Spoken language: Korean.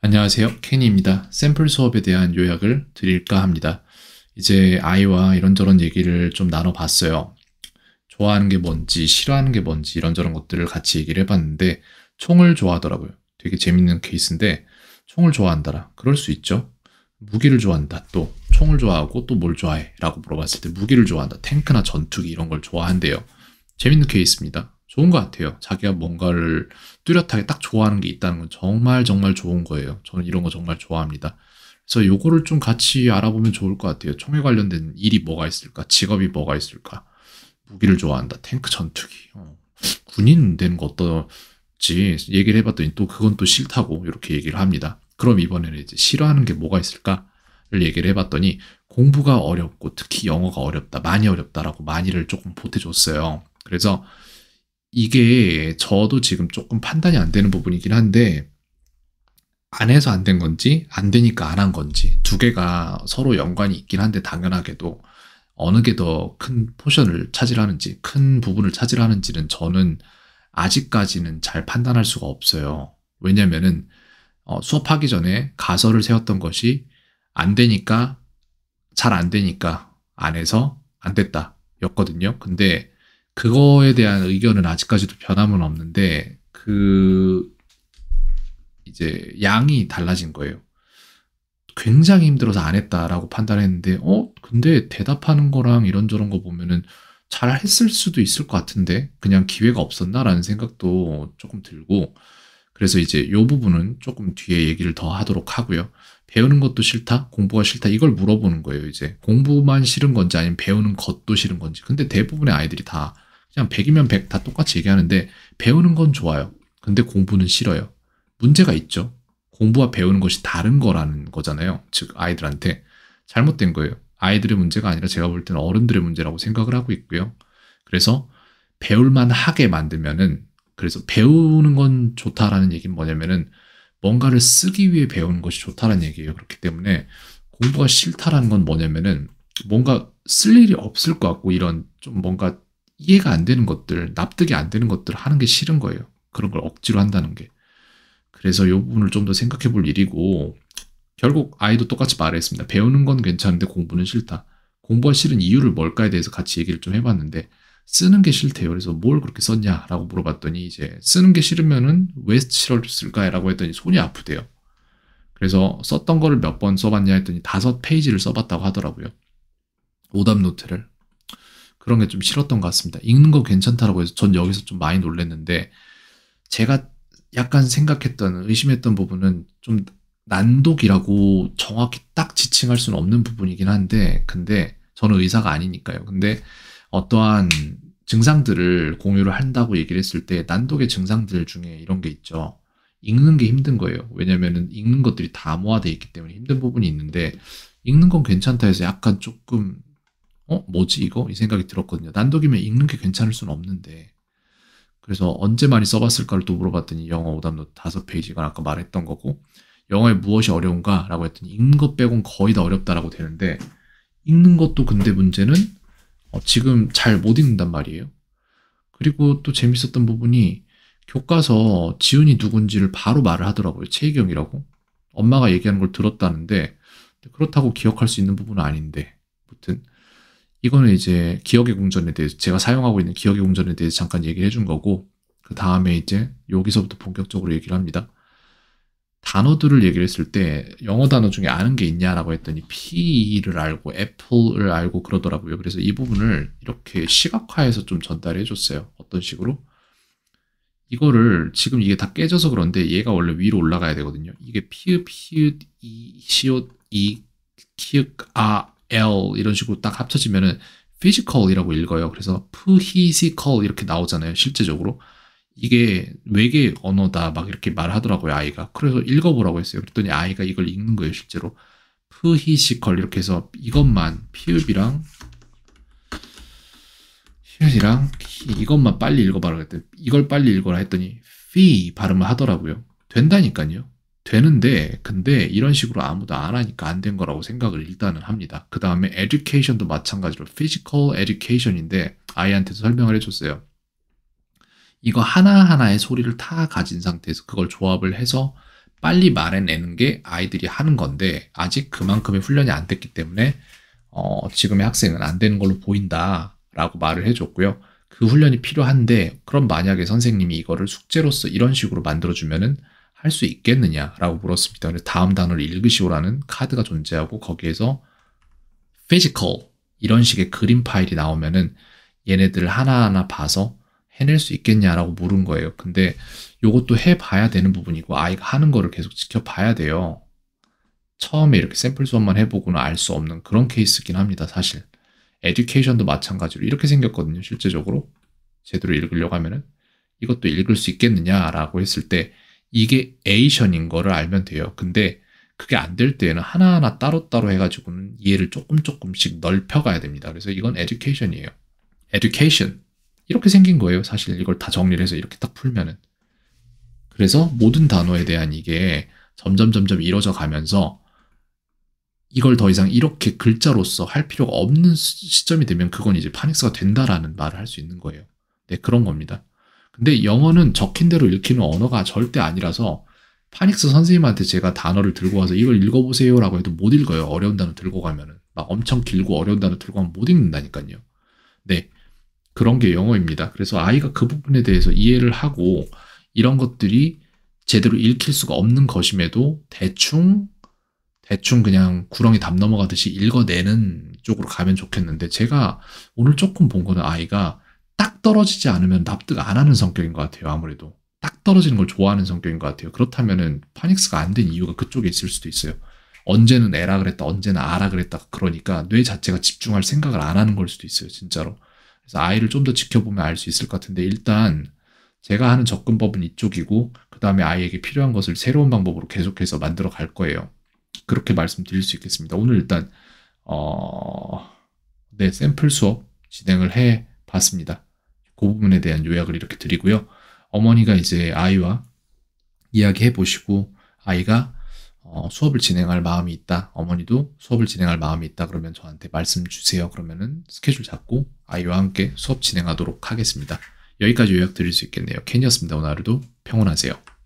안녕하세요. 케니입니다. 샘플 수업에 대한 요약을 드릴까 합니다. 이제 아이와 이런저런 얘기를 좀 나눠봤어요. 좋아하는 게 뭔지, 싫어하는 게 뭔지 이런저런 것들을 같이 얘기를 해봤는데 총을 좋아하더라고요. 되게 재밌는 케이스인데 총을 좋아한다라. 그럴 수 있죠. 무기를 좋아한다. 또 총을 좋아하고 또 뭘 좋아해? 라고 물어봤을 때 무기를 좋아한다. 탱크나 전투기 이런 걸 좋아한대요. 재밌는 케이스입니다. 좋은 것 같아요. 자기가 뭔가를 뚜렷하게 딱 좋아하는 게 있다는 건 정말 정말 좋은 거예요. 저는 이런 거 정말 좋아합니다. 그래서 요거를 좀 같이 알아보면 좋을 것 같아요. 총에 관련된 일이 뭐가 있을까? 직업이 뭐가 있을까? 무기를 좋아한다. 탱크 전투기. 어. 군인 되는 거 어떨지 얘기를 해봤더니 또 그건 또 싫다고 이렇게 얘기를 합니다. 그럼 이번에는 이제 싫어하는 게 뭐가 있을까를 얘기를 해봤더니 공부가 어렵고 특히 영어가 어렵다, 많이 어렵다라고 많이를 조금 보태줬어요. 그래서 이게 저도 지금 조금 판단이 안 되는 부분이긴 한데 안 해서 안 된 건지 안 되니까 안 한 건지 두 개가 서로 연관이 있긴 한데 당연하게도 어느 게 더 큰 포션을 차지하는지 큰 부분을 차지하는지는 저는 아직까지는 잘 판단할 수가 없어요. 왜냐면은 어, 수업하기 전에 가설을 세웠던 것이 안 되니까 잘 안 되니까 안 해서 안 됐다 였거든요. 근데 그거에 대한 의견은 아직까지도 변함은 없는데 그 이제 양이 달라진 거예요. 굉장히 힘들어서 안 했다라고 판단했는데 어 근데 대답하는 거랑 이런저런 거 보면은 잘 했을 수도 있을 것 같은데 그냥 기회가 없었나라는 생각도 조금 들고 그래서 이제 요 부분은 조금 뒤에 얘기를 더 하도록 하고요. 배우는 것도 싫다? 공부가 싫다? 이걸 물어보는 거예요, 이제. 공부만 싫은 건지 아니면 배우는 것도 싫은 건지. 근데 대부분의 아이들이 다 그냥 100이면 100 다 똑같이 얘기하는데 배우는 건 좋아요. 근데 공부는 싫어요. 문제가 있죠. 공부와 배우는 것이 다른 거라는 거잖아요. 즉 아이들한테 잘못된 거예요. 아이들의 문제가 아니라 제가 볼 때는 어른들의 문제라고 생각을 하고 있고요. 그래서 배울만 하게 만들면은 그래서 배우는 건 좋다라는 얘기는 뭐냐면은 뭔가를 쓰기 위해 배우는 것이 좋다라는 얘기예요. 그렇기 때문에 공부가 싫다라는 건 뭐냐면은 뭔가 쓸 일이 없을 것 같고 이런 좀 뭔가 이해가 안 되는 것들, 납득이 안 되는 것들 하는 게 싫은 거예요. 그런 걸 억지로 한다는 게. 그래서 이 부분을 좀 더 생각해 볼 일이고, 결국 아이도 똑같이 말했습니다. 배우는 건 괜찮은데 공부는 싫다. 공부가 싫은 이유를 뭘까에 대해서 같이 얘기를 좀 해봤는데, 쓰는 게 싫대요. 그래서 뭘 그렇게 썼냐? 라고 물어봤더니, 이제 쓰는 게 싫으면은 왜 싫었을까? 라고 했더니 손이 아프대요. 그래서 썼던 거를 몇 번 써봤냐 했더니 다섯 페이지를 써봤다고 하더라고요. 오답 노트를. 그런 게 좀 싫었던 것 같습니다. 읽는 거 괜찮다라고 해서 전 여기서 좀 많이 놀랐는데 제가 약간 생각했던 의심했던 부분은 좀 난독이라고 정확히 딱 지칭할 수는 없는 부분이긴 한데 근데 저는 의사가 아니니까요. 근데 어떠한 증상들을 공유를 한다고 얘기를 했을 때 난독의 증상들 중에 이런 게 있죠. 읽는 게 힘든 거예요. 왜냐면은 읽는 것들이 다 모아져 있기 때문에 힘든 부분이 있는데 읽는 건 괜찮다 해서 약간 조금 어, 뭐지 이거? 이 생각이 들었거든요. 난독이면 읽는 게 괜찮을 수는 없는데. 그래서 언제 많이 써봤을까를 또 물어봤더니 영어 오답노트 섯페이지가 아까 말했던 거고 영어에 무엇이 어려운가? 라고 했더니 읽는 것 빼곤 거의 다 어렵다라고 되는데 읽는 것도 근데 문제는 어, 지금 잘 못 읽는단 말이에요. 그리고 또 재밌었던 부분이 교과서 지훈이 누군지를 바로 말을 하더라고요. 최희경이라고. 엄마가 얘기하는 걸 들었다는데 그렇다고 기억할 수 있는 부분은 아닌데. 무튼 이거는 이제 기억의 궁전에 대해서 제가 사용하고 있는 기억의 궁전에 대해서 잠깐 얘기해 준 거고 그 다음에 이제 여기서부터 본격적으로 얘기를 합니다. 단어들을 얘기를 했을 때 영어 단어 중에 아는 게 있냐라고 했더니 PE를 알고 애플을 알고 그러더라고요. 그래서 이 부분을 이렇게 시각화해서 좀 전달해 줬어요. 어떤 식으로? 이거를 지금 이게 다 깨져서 그런데 얘가 원래 위로 올라가야 되거든요. 이게 피읍 피읍 이 시옷 이 키읔 아 L 이런 식으로 딱 합쳐지면은 physical이라고 읽어요. 그래서 physical 이렇게 나오잖아요. 실제적으로. 이게 외계 언어다 막 이렇게 말하더라고요. 아이가. 그래서 읽어보라고 했어요. 그랬더니 아이가 이걸 읽는 거예요. 실제로. physical 이렇게 해서 이것만 피읍이랑 히읗이랑 이것만 빨리 읽어봐라 그랬더니 이걸 빨리 읽어라 했더니 피 발음을 하더라고요. 된다니까요. 되는데 근데 이런 식으로 아무도 안 하니까 안 된 거라고 생각을 일단은 합니다. 그 다음에 education도 마찬가지로 physical education인데 아이한테도 설명을 해줬어요. 이거 하나하나의 소리를 다 가진 상태에서 그걸 조합을 해서 빨리 말해내는 게 아이들이 하는 건데 아직 그만큼의 훈련이 안 됐기 때문에 어, 지금의 학생은 안 되는 걸로 보인다 라고 말을 해줬고요. 그 훈련이 필요한데 그럼 만약에 선생님이 이거를 숙제로서 이런 식으로 만들어주면은 할수 있겠느냐라고 물었습니다. 다음 단어를 읽으시오라는 카드가 존재하고 거기에서 physical 이런 식의 그림 파일이 나오면은 얘네들을 하나하나 봐서 해낼 수 있겠냐라고 물은 거예요. 근데 이것도 해봐야 되는 부분이고 아이가 하는 거를 계속 지켜봐야 돼요. 처음에 이렇게 샘플 수업만 해보고는 알 수 없는 그런 케이스긴 합니다. 사실 에듀케이션도 마찬가지로 이렇게 생겼거든요. 실제적으로 제대로 읽으려고 하면은 이것도 읽을 수 있겠느냐라고 했을 때 이게 에이션인 거를 알면 돼요. 근데 그게 안 될 때에는 하나하나 따로따로 해가지고는 이해를 조금 조금씩 넓혀가야 됩니다. 그래서 이건 에듀케이션이에요. 에듀케이션. 이렇게 생긴 거예요. 사실 이걸 다 정리를 해서 이렇게 딱 풀면은. 그래서 모든 단어에 대한 이게 점점 점점 이뤄져 가면서 이걸 더 이상 이렇게 글자로서 할 필요가 없는 시점이 되면 그건 이제 파닉스가 된다라는 말을 할 수 있는 거예요. 네, 그런 겁니다. 근데 영어는 적힌 대로 읽히는 언어가 절대 아니라서 파닉스 선생님한테 제가 단어를 들고 와서 이걸 읽어보세요라고 해도 못 읽어요. 어려운 단어 들고 가면은 막 엄청 길고 어려운 단어 들고 가면 못 읽는다니까요. 네. 그런 게 영어입니다. 그래서 아이가 그 부분에 대해서 이해를 하고 이런 것들이 제대로 읽힐 수가 없는 것임에도 대충 대충 그냥 구렁이 담 넘어가듯이 읽어내는 쪽으로 가면 좋겠는데 제가 오늘 조금 본 거는 아이가 딱 떨어지지 않으면 납득 안 하는 성격인 것 같아요. 아무래도 딱 떨어지는 걸 좋아하는 성격인 것 같아요. 그렇다면은 파닉스가 안 된 이유가 그쪽에 있을 수도 있어요. 언제는 에라 그랬다, 언제는 아라 그랬다. 그러니까 뇌 자체가 집중할 생각을 안 하는 걸 수도 있어요. 진짜로. 그래서 아이를 좀 더 지켜보면 알 수 있을 것 같은데 일단 제가 하는 접근법은 이쪽이고 그 다음에 아이에게 필요한 것을 새로운 방법으로 계속해서 만들어 갈 거예요. 그렇게 말씀드릴 수 있겠습니다. 오늘 일단 어... 네 샘플 수업 진행을 해 봤습니다. 그 부분에 대한 요약을 이렇게 드리고요. 어머니가 이제 아이와 이야기해 보시고 아이가 어, 수업을 진행할 마음이 있다. 어머니도 수업을 진행할 마음이 있다. 그러면 저한테 말씀 주세요. 그러면은 스케줄 잡고 아이와 함께 수업 진행하도록 하겠습니다. 여기까지 요약 드릴 수 있겠네요. 캔이었습니다. 오늘 하루도 평온하세요.